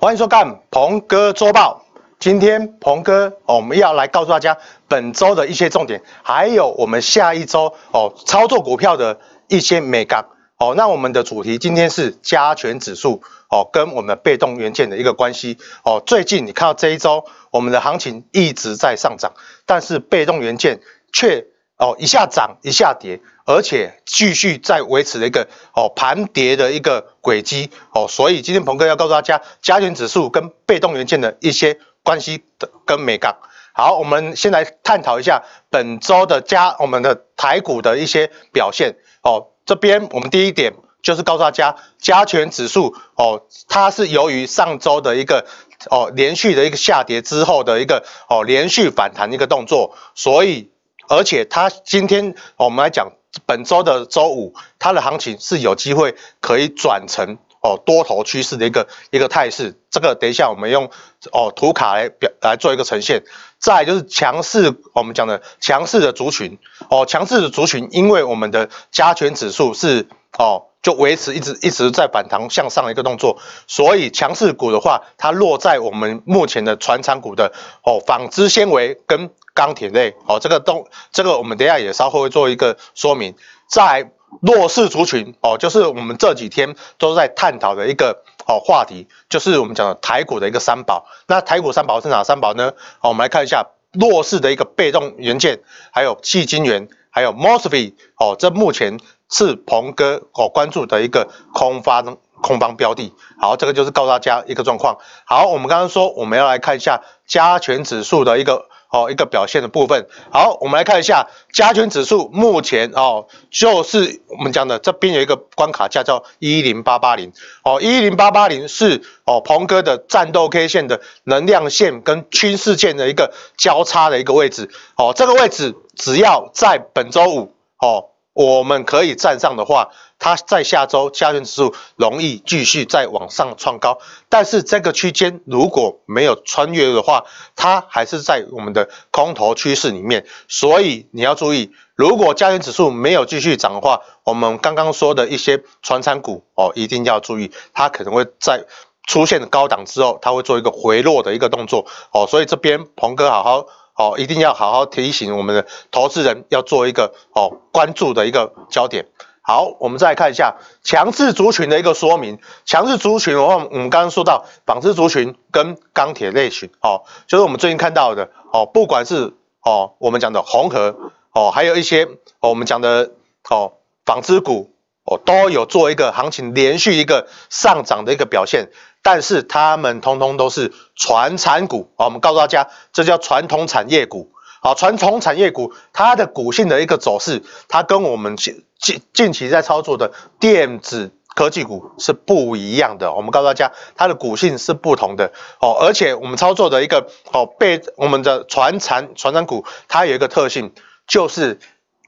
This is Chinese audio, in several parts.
欢迎收看鹏哥周报。今天鹏哥，我们要来告诉大家本周的一些重点，还有我们下一周哦操作股票的一些美感。哦，那我们的主题今天是加权指数哦跟我们被动元件的一个关系。哦，最近你看到这一周我们的行情一直在上涨，但是被动元件却。哦，一下涨一下跌，而且继续在维持的一个哦盘跌的一个轨迹哦，所以今天鹏哥要告诉大家加权指数跟被动元件的一些关系的跟美感。好，我们先来探讨一下本周的加我们的台股的一些表现哦。这边我们第一点就是告诉大家加权指数哦，它是由于上周的一个哦连续的一个下跌之后的一个哦连续反弹一个动作，所以。而且它今天，我们来讲本周的周五，它的行情是有机会可以转成哦多头趋势的一个一个态势。这个等一下我们用哦图卡来表来做一个呈现。再就是强势，我们讲的强势的族群，哦强势的族群，因为我们的加权指数是哦就维持一直一直在反弹向上的一个动作，所以强势股的话，它落在我们目前的船厂股的哦纺织纤维跟。钢铁类，哦，这个都，这个我们等下也稍后会做一个说明。在弱势族群，哦，就是我们这几天都在探讨的一个哦话题，就是我们讲的台股的一个三宝。那台股三宝是哪三宝呢？哦，我们来看一下弱势的一个被动元件，还有基晶员，还有 MOSFET，哦，这目前是鹏哥哦关注的一个空发。空方标的，好，这个就是告大家一个状况。好，我们刚刚说我们要来看一下加权指数的一个哦一个表现的部分。好，我们来看一下加权指数目前哦就是我们讲的这边有一个关卡价叫一零八八零，哦一零八八零是哦鹏哥的战斗 K 线的能量线跟趋势线的一个交叉的一个位置，哦这个位置只要在本周五哦。我们可以站上的话，它在下周加权指数容易继续再往上创高，但是这个区间如果没有穿越的话，它还是在我们的空头趋势里面，所以你要注意，如果加权指数没有继续涨的话，我们刚刚说的一些穿参股哦，一定要注意，它可能会在出现高档之后，它会做一个回落的一个动作哦，所以这边鹏哥好好。哦，一定要好好提醒我们的投资人，要做一个哦关注的一个焦点。好，我们再来看一下强势族群的一个说明。强势族群的话，我们刚刚说到纺织族群跟钢铁类群，哦，就是我们最近看到的，哦，不管是哦我们讲的红河哦，还有一些哦我们讲的哦纺织股，哦，都有做一个行情连续一个上涨的一个表现。但是它们通通都是传产股，好，我们告诉大家，这叫传统产业股。好，传统产业股它的股性的一个走势，它跟我们近近近期在操作的电子科技股是不一样的。我们告诉大家，它的股性是不同的。哦，而且我们操作的一个哦被我们的传统产股，它有一个特性，就是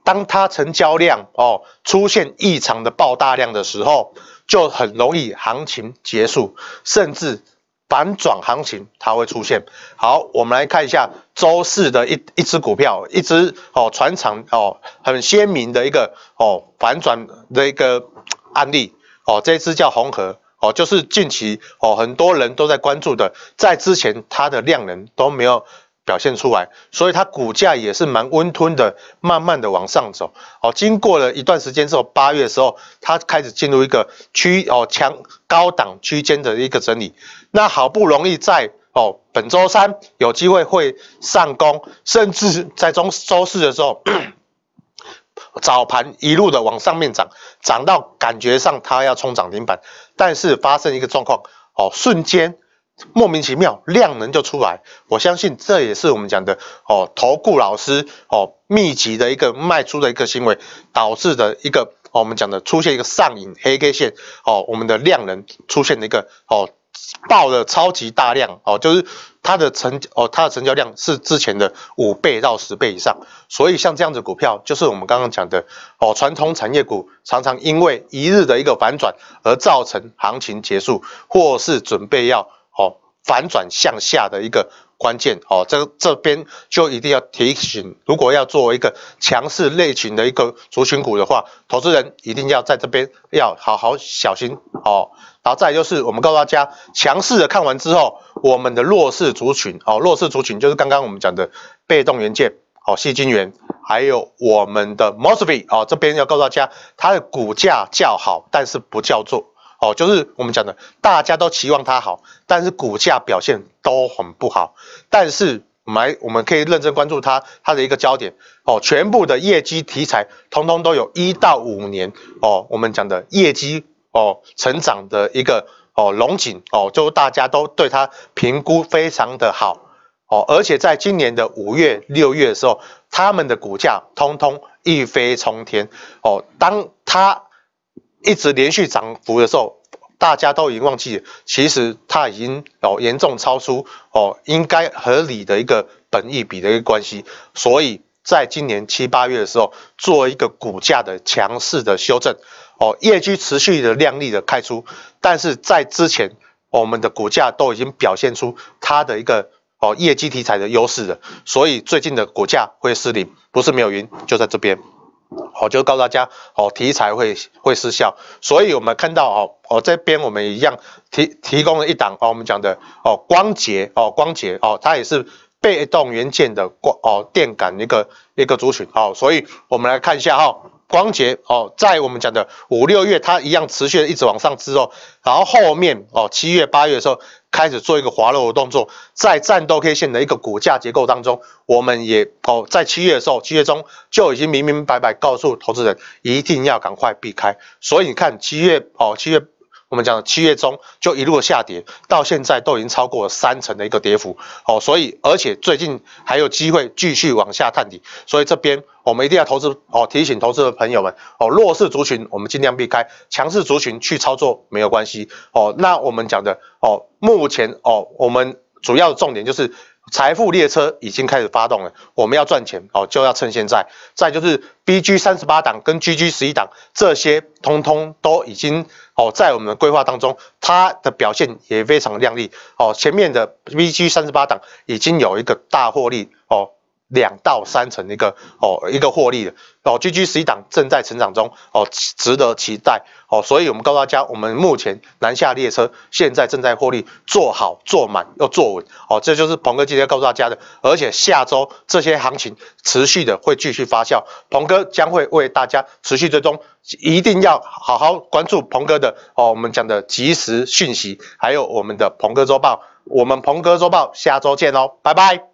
当它成交量哦出现异常的爆大量的时候。就很容易行情结束，甚至反转行情它会出现。好，我们来看一下周四的一一只股票，一只哦，船厂哦，很鲜明的一个哦反转的一个案例哦，这只叫红河哦，就是近期哦很多人都在关注的，在之前它的量能都没有。表现出来，所以它股价也是蛮温吞的，慢慢的往上走。哦，经过了一段时间之后，八月的时候，它开始进入一个区哦强高档区间的一个整理。那好不容易在哦本周三有机会会上攻，甚至在中周四的时候，早盘一路的往上面涨，涨到感觉上它要冲涨停板，但是发生一个状况，哦瞬间。莫名其妙量能就出来，我相信这也是我们讲的哦，投顾老师哦密集的一个卖出的一个行为，导致的一个哦我们讲的出现一个上影黑 K 线哦，我们的量能出现的一个哦爆了超级大量哦，就是它的成哦它的成交量是之前的五倍到十倍以上，所以像这样子股票就是我们刚刚讲的哦传统产业股常常因为一日的一个反转而造成行情结束或是准备要。哦，反转向下的一个关键哦，这这边就一定要提醒，如果要做一个强势类型的一个族群股的话，投资人一定要在这边要好好小心哦。然后再就是，我们告诉大家，强势的看完之后，我们的弱势族群哦，弱势族群就是刚刚我们讲的被动元件哦，细金元。还有我们的 m o s b i e 哦，这边要告诉大家，它的股价较好，但是不叫做。哦，就是我们讲的，大家都期望它好，但是股价表现都很不好。但是我们我们可以认真关注它，它的一个焦点哦，全部的业绩题材，通通都有一到五年哦，我们讲的业绩哦，成长的一个哦龙井哦，就大家都对它评估非常的好哦，而且在今年的五月六月的时候，他们的股价通通一飞冲天哦，当它。一直连续涨幅的时候，大家都已经忘记，其实它已经哦严重超出哦应该合理的一个本益比的一个关系，所以在今年七八月的时候，做一个股价的强势的修正，哦，业绩持续的量丽的开出，但是在之前我们的股价都已经表现出它的一个哦业绩题材的优势的，所以最近的股价会失灵，不是没有云，就在这边。好，就告大家哦，题材会会失效，所以我们看到哦，哦，这边我们一样提提供了一档哦，我们讲的哦，光洁哦，光洁哦，它也是被动元件的光哦，电感一个一个族群哦，所以我们来看一下哈，光洁哦，在我们讲的五六月，它一样持续一直往上支哦，然后后面哦，七月八月的时候。开始做一个滑落的动作，在战斗 K 线的一个股价结构当中，我们也哦，在七月的时候，七月中就已经明明白白告诉投资人，一定要赶快避开。所以你看，七月哦，七月。我们讲七月中就一路下跌，到现在都已经超过三成的一个跌幅哦，所以而且最近还有机会继续往下探底，所以这边我们一定要投资哦，提醒投资的朋友们哦，弱势族群我们尽量避开，强势族群去操作没有关系哦。那我们讲的哦，目前哦，我们主要的重点就是。财富列车已经开始发动了，我们要赚钱哦，就要趁现在。再就是 B G 三十八档跟 G G 十一档这些，通通都已经哦，在我们的规划当中，它的表现也非常亮丽哦。前面的 B G 三十八档已经有一个大获利哦。两到三成的一个哦，一个获利的哦，G G 十一档正在成长中哦，值得期待哦，所以我们告诉大家，我们目前南下列车现在正在获利，坐好坐满要坐稳哦，这就是鹏哥今天告诉大家的，而且下周这些行情持续的会继续发酵，鹏哥将会为大家持续追踪，一定要好好关注鹏哥的哦，我们讲的即时讯息，还有我们的鹏哥周报，我们鹏哥周报下周见哦，拜拜。